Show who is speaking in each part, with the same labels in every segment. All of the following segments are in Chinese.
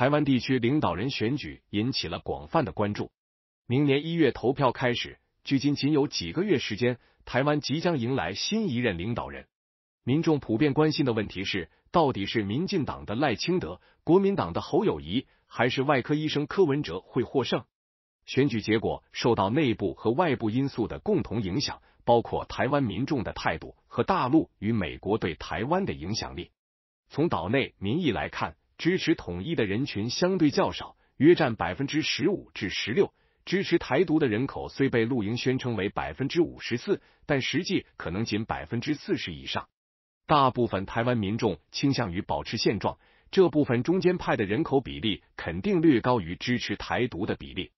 Speaker 1: 台湾地区领导人选举引起了广泛的关注。明年一月投票开始，距今仅有几个月时间，台湾即将迎来新一任领导人。民众普遍关心的问题是，到底是民进党的赖清德、国民党的侯友谊，还是外科医生柯文哲会获胜？选举结果受到内部和外部因素的共同影响，包括台湾民众的态度和大陆与美国对台湾的影响力。从岛内民意来看。支持统一的人群相对较少，约占百分之十五至十六。支持台独的人口虽被露营宣称为百分之五十四，但实际可能仅百分之四十以上。大部分台湾民众倾向于保持现状，这部分中间派的人口比例肯定略高于支持台独的比例。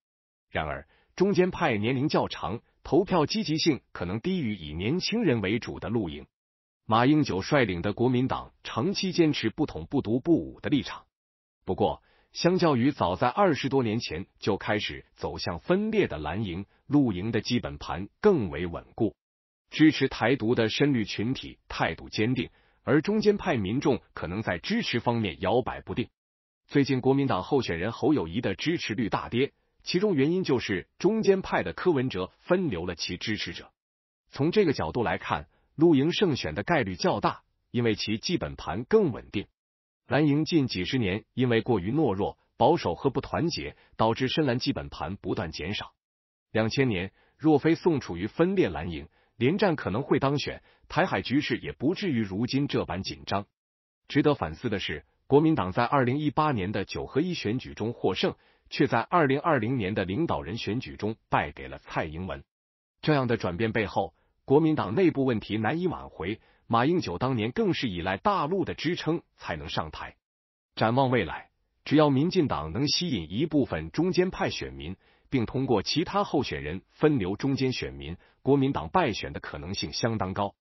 Speaker 1: 然而，中间派年龄较长，投票积极性可能低于以年轻人为主的露营。马英九率领的国民党长期坚持不统不独不武的立场，不过相较于早在二十多年前就开始走向分裂的蓝营、陆营的基本盘更为稳固，支持台独的深绿群体态度坚定，而中间派民众可能在支持方面摇摆不定。最近国民党候选人侯友谊的支持率大跌，其中原因就是中间派的柯文哲分流了其支持者。从这个角度来看。露营胜选的概率较大，因为其基本盘更稳定。蓝营近几十年因为过于懦弱、保守和不团结，导致深蓝基本盘不断减少。两千年若非宋处于分裂蓝营，连战可能会当选，台海局势也不至于如今这般紧张。值得反思的是，国民党在二零一八年的九合一选举中获胜，却在二零二零年的领导人选举中败给了蔡英文。这样的转变背后。国民党内部问题难以挽回，马英九当年更是依赖大陆的支撑才能上台。展望未来，只要民进党能吸引一部分中间派选民，并通过其他候选人分流中间选民，国民党败选的可能性相当高。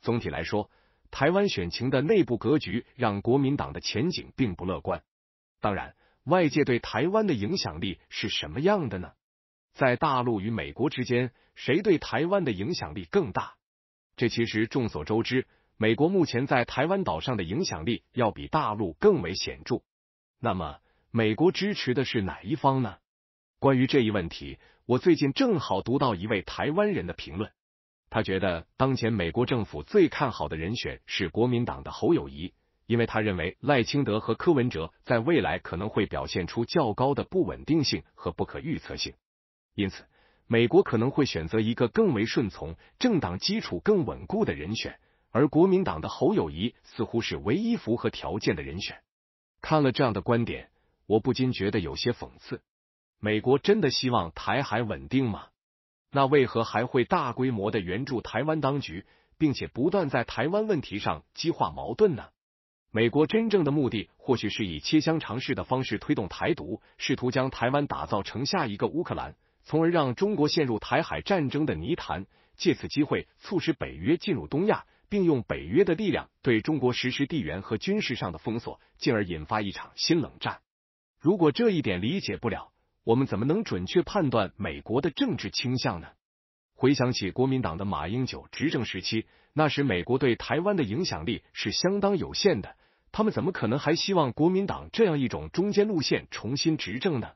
Speaker 1: 总体来说，台湾选情的内部格局让国民党的前景并不乐观。当然，外界对台湾的影响力是什么样的呢？在大陆与美国之间，谁对台湾的影响力更大？这其实众所周知，美国目前在台湾岛上的影响力要比大陆更为显著。那么，美国支持的是哪一方呢？关于这一问题，我最近正好读到一位台湾人的评论，他觉得当前美国政府最看好的人选是国民党的侯友谊，因为他认为赖清德和柯文哲在未来可能会表现出较高的不稳定性和不可预测性。因此，美国可能会选择一个更为顺从、政党基础更稳固的人选，而国民党的侯友谊似乎是唯一符合条件的人选。看了这样的观点，我不禁觉得有些讽刺：美国真的希望台海稳定吗？那为何还会大规模的援助台湾当局，并且不断在台湾问题上激化矛盾呢？美国真正的目的或许是以切香尝试的方式推动台独，试图将台湾打造成下一个乌克兰。从而让中国陷入台海战争的泥潭，借此机会促使北约进入东亚，并用北约的力量对中国实施地缘和军事上的封锁，进而引发一场新冷战。如果这一点理解不了，我们怎么能准确判断美国的政治倾向呢？回想起国民党的马英九执政时期，那时美国对台湾的影响力是相当有限的，他们怎么可能还希望国民党这样一种中间路线重新执政呢？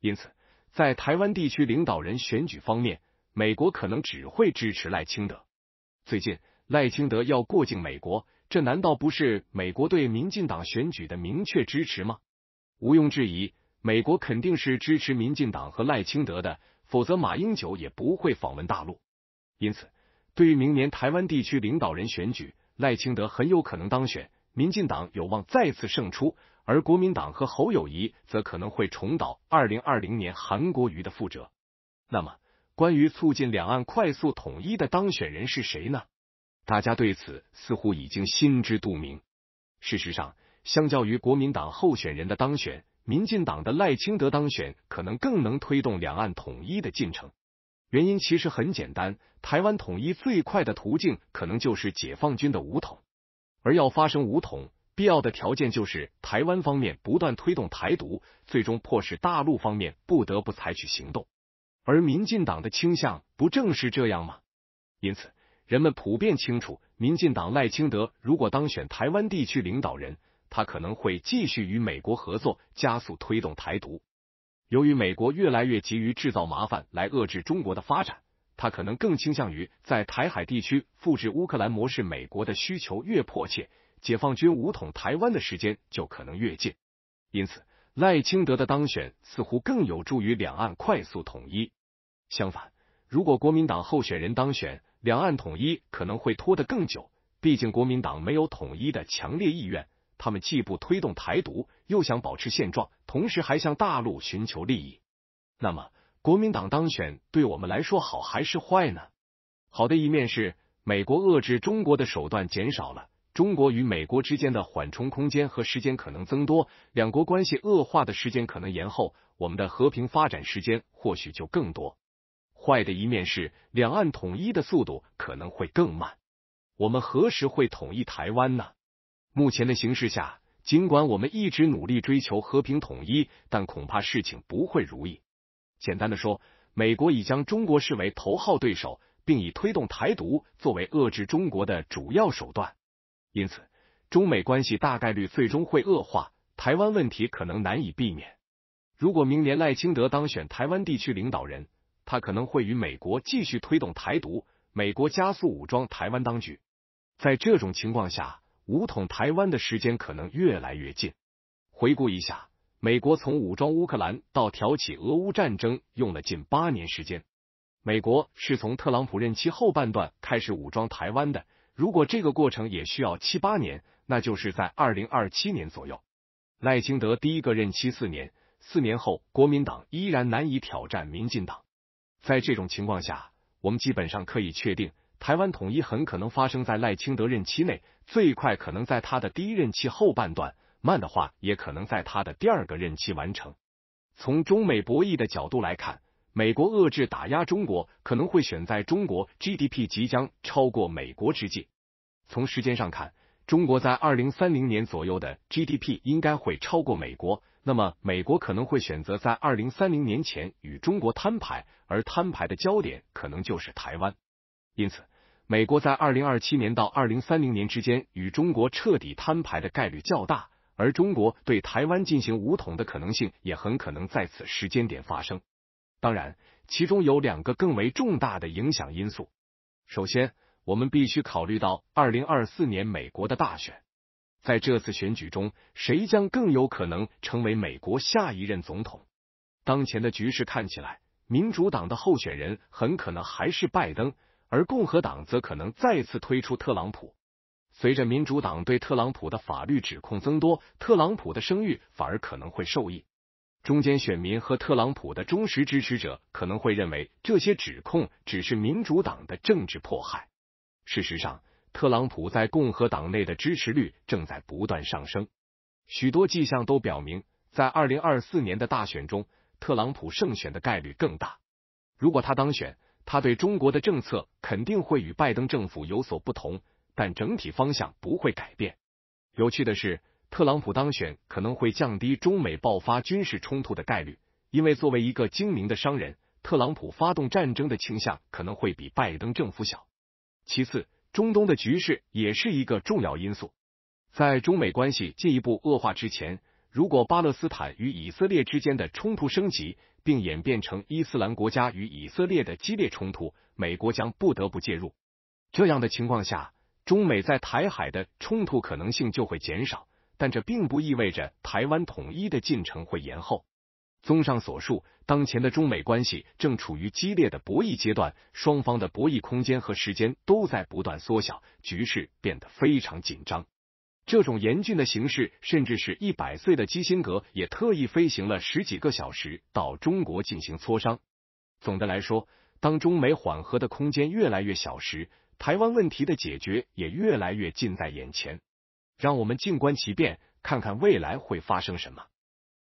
Speaker 1: 因此。在台湾地区领导人选举方面，美国可能只会支持赖清德。最近，赖清德要过境美国，这难道不是美国对民进党选举的明确支持吗？毋庸置疑，美国肯定是支持民进党和赖清德的，否则马英九也不会访问大陆。因此，对于明年台湾地区领导人选举，赖清德很有可能当选，民进党有望再次胜出。而国民党和侯友谊则可能会重蹈二零二零年韩国瑜的覆辙。那么，关于促进两岸快速统一的当选人是谁呢？大家对此似乎已经心知肚明。事实上，相较于国民党候选人的当选，民进党的赖清德当选可能更能推动两岸统一的进程。原因其实很简单，台湾统一最快的途径可能就是解放军的武统，而要发生武统。必要的条件就是台湾方面不断推动台独，最终迫使大陆方面不得不采取行动。而民进党的倾向不正是这样吗？因此，人们普遍清楚，民进党赖清德如果当选台湾地区领导人，他可能会继续与美国合作，加速推动台独。由于美国越来越急于制造麻烦来遏制中国的发展，他可能更倾向于在台海地区复制乌克兰模式。美国的需求越迫切。解放军武统台湾的时间就可能越近，因此赖清德的当选似乎更有助于两岸快速统一。相反，如果国民党候选人当选，两岸统一可能会拖得更久。毕竟国民党没有统一的强烈意愿，他们既不推动台独，又想保持现状，同时还向大陆寻求利益。那么，国民党当选对我们来说好还是坏呢？好的一面是，美国遏制中国的手段减少了。中国与美国之间的缓冲空间和时间可能增多，两国关系恶化的时间可能延后，我们的和平发展时间或许就更多。坏的一面是，两岸统一的速度可能会更慢。我们何时会统一台湾呢？目前的形势下，尽管我们一直努力追求和平统一，但恐怕事情不会如意。简单的说，美国已将中国视为头号对手，并以推动台独作为遏制中国的主要手段。因此，中美关系大概率最终会恶化，台湾问题可能难以避免。如果明年赖清德当选台湾地区领导人，他可能会与美国继续推动台独，美国加速武装台湾当局。在这种情况下，武统台湾的时间可能越来越近。回顾一下，美国从武装乌克兰到挑起俄乌战争用了近八年时间，美国是从特朗普任期后半段开始武装台湾的。如果这个过程也需要七八年，那就是在二零二七年左右。赖清德第一个任期四年，四年后国民党依然难以挑战民进党。在这种情况下，我们基本上可以确定，台湾统一很可能发生在赖清德任期内，最快可能在他的第一任期后半段，慢的话也可能在他的第二个任期完成。从中美博弈的角度来看。美国遏制打压中国，可能会选在中国 GDP 即将超过美国之际。从时间上看，中国在二零三零年左右的 GDP 应该会超过美国，那么美国可能会选择在二零三零年前与中国摊牌，而摊牌的焦点可能就是台湾。因此，美国在二零二七年到二零三零年之间与中国彻底摊牌的概率较大，而中国对台湾进行武统的可能性也很可能在此时间点发生。当然，其中有两个更为重大的影响因素。首先，我们必须考虑到二零二四年美国的大选，在这次选举中，谁将更有可能成为美国下一任总统？当前的局势看起来，民主党的候选人很可能还是拜登，而共和党则可能再次推出特朗普。随着民主党对特朗普的法律指控增多，特朗普的声誉反而可能会受益。中间选民和特朗普的忠实支持者可能会认为这些指控只是民主党的政治迫害。事实上，特朗普在共和党内的支持率正在不断上升，许多迹象都表明，在二零二四年的大选中，特朗普胜选的概率更大。如果他当选，他对中国的政策肯定会与拜登政府有所不同，但整体方向不会改变。有趣的是。特朗普当选可能会降低中美爆发军事冲突的概率，因为作为一个精明的商人，特朗普发动战争的倾向可能会比拜登政府小。其次，中东的局势也是一个重要因素。在中美关系进一步恶化之前，如果巴勒斯坦与以色列之间的冲突升级并演变成伊斯兰国家与以色列的激烈冲突，美国将不得不介入。这样的情况下，中美在台海的冲突可能性就会减少。但这并不意味着台湾统一的进程会延后。综上所述，当前的中美关系正处于激烈的博弈阶段，双方的博弈空间和时间都在不断缩小，局势变得非常紧张。这种严峻的形势，甚至是一百岁的基辛格也特意飞行了十几个小时到中国进行磋商。总的来说，当中美缓和的空间越来越小时，台湾问题的解决也越来越近在眼前。让我们静观其变，看看未来会发生什么。